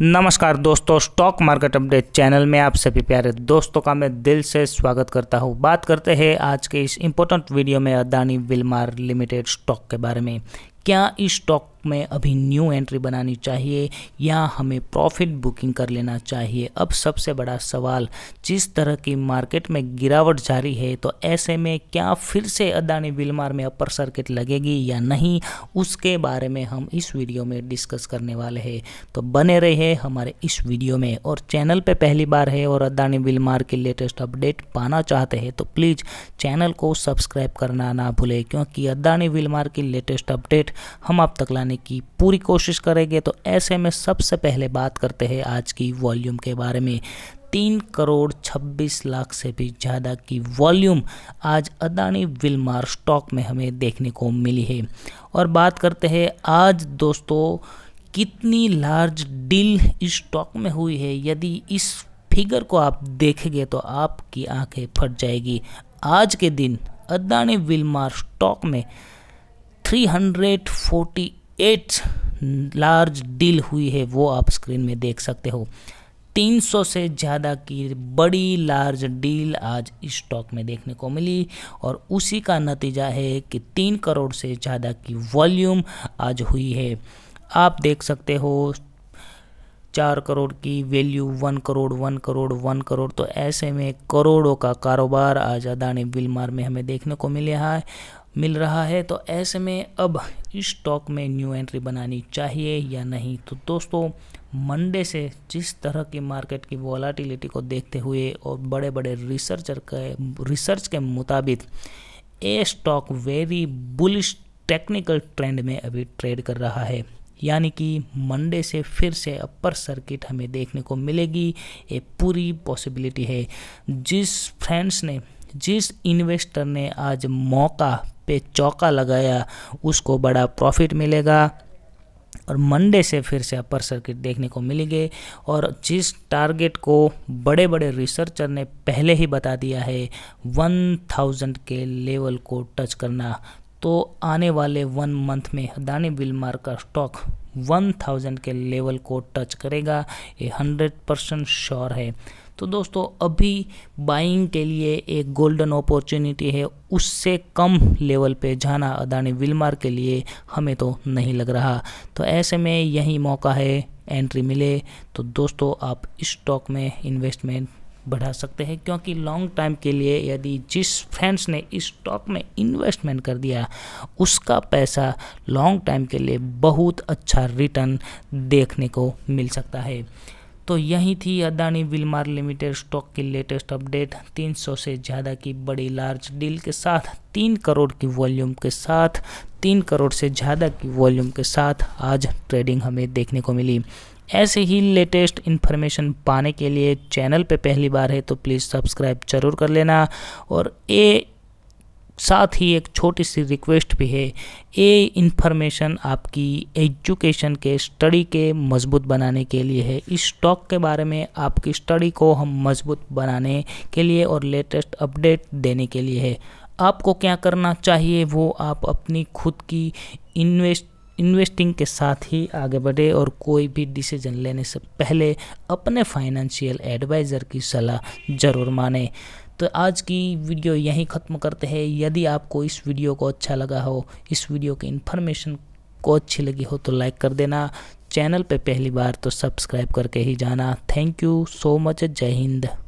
नमस्कार दोस्तों stock market update channel में आप सभी प्यारे दोस्तों का मैं दिल से स्वागत करता हूं बात करते हैं आज के इस इम्पोर्टेंट वीडियो में अदानी विलमार लिमिटेड स्टॉक के बारे में क्या इस स्टॉक में अभी न्यू एंट्री बनानी चाहिए या हमें प्रॉफिट बुकिंग कर लेना चाहिए अब सबसे बड़ा सवाल जिस तरह की मार्केट में गिरावट जारी है तो ऐसे में क्या फिर से अदानी विलमार में अपर सर्किट लगेगी या नहीं उसके बारे में हम इस वीडियो में डिस्कस करने वाले हैं तो बने रहे हमारे इस वीडियो में और चैनल पर पहली बार है और अदानी विलमार की लेटेस्ट अपडेट पाना चाहते हैं तो प्लीज़ चैनल को सब्सक्राइब करना ना भूलें क्योंकि अदानी विलमार की लेटेस्ट अपडेट हम आप तक लाने की पूरी कोशिश करेंगे तो ऐसे में सबसे पहले बात करते हैं आज की वॉल्यूम के बारे में तीन करोड़ छब्बीस लाख से भी ज़्यादा की वॉल्यूम आज अदानी विलमार स्टॉक में हमें देखने को मिली है और बात करते हैं आज दोस्तों कितनी लार्ज डील इस स्टॉक में हुई है यदि इस फिगर को आप देखेंगे तो आपकी आंखें फट जाएगी आज के दिन अदानी विलमार स्टॉक में एट लार्ज डील हुई है वो आप स्क्रीन में देख सकते हो 300 से ज़्यादा की बड़ी लार्ज डील आज स्टॉक में देखने को मिली और उसी का नतीजा है कि तीन करोड़ से ज़्यादा की वॉल्यूम आज हुई है आप देख सकते हो चार करोड़ की value one crore one crore one crore तो ऐसे में करोड़ों का कारोबार आज अदानी बिलमार में हमें देखने को मिल रहा है मिल रहा है तो ऐसे में अब इस स्टॉक में न्यू एंट्री बनानी चाहिए या नहीं तो दोस्तों मंडे से जिस तरह की मार्केट की वॉलाटिलिटी को देखते हुए और बड़े बड़े रिसर्चर के रिसर्च के मुताबिक a stock very bullish technical trend में अभी ट्रेड कर रहा है यानी कि मंडे से फिर से अपर सर्किट हमें देखने को मिलेगी ये पूरी पॉसिबिलिटी है जिस फ्रेंड्स ने जिस इन्वेस्टर ने आज मौका पे चौका लगाया उसको बड़ा प्रॉफिट मिलेगा और मंडे से फिर से अपर सर्किट देखने को मिलेंगे और जिस टारगेट को बड़े बड़े रिसर्चर ने पहले ही बता दिया है 1000 के लेवल को टच करना तो आने वाले वन मंथ में अदानी बिलमार का स्टॉक वन थाउजेंड के लेवल को टच करेगा ये हंड्रेड परसेंट श्योर है तो दोस्तों अभी बाइंग के लिए एक गोल्डन अपॉर्चुनिटी है उससे कम लेवल पे जाना अदानी विलमार के लिए हमें तो नहीं लग रहा तो ऐसे में यही मौका है एंट्री मिले तो दोस्तों आप स्टॉक में इन्वेस्टमेंट बढ़ा सकते हैं क्योंकि लॉन्ग टाइम के लिए यदि जिस फ्रेंड्स ने इस स्टॉक में इन्वेस्टमेंट कर दिया उसका पैसा लॉन्ग टाइम के लिए बहुत अच्छा रिटर्न देखने को मिल सकता है तो यही थी अदानी विलमार लिमिटेड स्टॉक की लेटेस्ट अपडेट 300 से ज़्यादा की बड़ी लार्ज डील के साथ तीन करोड़ की वॉल्यूम के साथ तीन करोड़ से ज़्यादा की वॉल्यूम के साथ आज ट्रेडिंग हमें देखने को मिली ऐसे ही लेटेस्ट इन्फॉर्मेशन पाने के लिए चैनल पे पहली बार है तो प्लीज़ सब्सक्राइब जरूर कर लेना और ए साथ ही एक छोटी सी रिक्वेस्ट भी है ये इन्फॉर्मेशन आपकी एजुकेशन के स्टडी के मजबूत बनाने के लिए है इस स्टॉक के बारे में आपकी स्टडी को हम मजबूत बनाने के लिए और लेटेस्ट अपडेट देने के लिए है आपको क्या करना चाहिए वो आप अपनी खुद की इन्वेस्ट इन्वेस्टिंग के साथ ही आगे बढ़े और कोई भी डिसीजन लेने से पहले अपने फाइनेंशियल एडवाइज़र की सलाह ज़रूर माने तो आज की वीडियो यहीं ख़त्म करते हैं यदि आपको इस वीडियो को अच्छा लगा हो इस वीडियो की इन्फॉर्मेशन को अच्छी लगी हो तो लाइक कर देना चैनल पे पहली बार तो सब्सक्राइब करके ही जाना थैंक यू सो मच जय हिंद